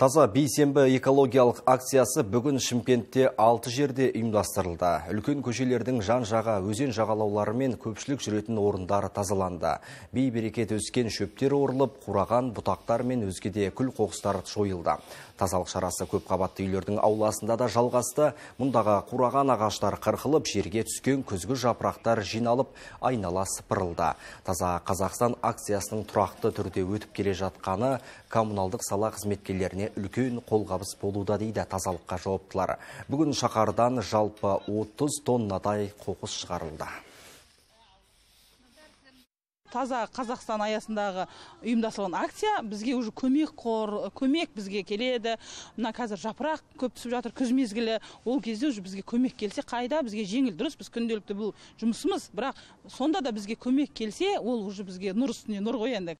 Таза бейсенбі экологиялық акциясы бүгін Шымкентте алты жерде ұйымдастырылды. Үлкен көшелердің жан жаға өзен жағалаулары мен көпшілік жүретін орындары тазаланды. Бей берекет өскен шөптер орылып, құраған бұтақтар мен өзгеде күл қоқыстар шойылды. Тазалық шарасы қабатты үйлердің ауласында да жалғасты. Мұндағы құраған ағаштар қырқылып, жерге түскен күзгі жапырақтар жиналып, айнала сыпырылды. Таза Қазақстан акциясының тұрақты түрде өтіп келе жатқаны коммуналдық сала қызметкерлеріне үлкен қолғабыс болуда дейді тазалыққа жауаптылар. Бүгін шақардан жалпы 30 тоннадай қоқыс шығарылды таза қазақстан аясындағы ұйымдастырылған акция бізге уже көмек қор көмек бізге келеді мына қазір жапырақ көп түсіп жатыр күз мезгілі ол кезде уже бізге көмек келсе қайда бізге жеңіл дұрыс біз күнделікті бұл жұмысымыз бірақ сонда да бізге көмек келсе ол уже бізге нұр үстіне нұр ғой енді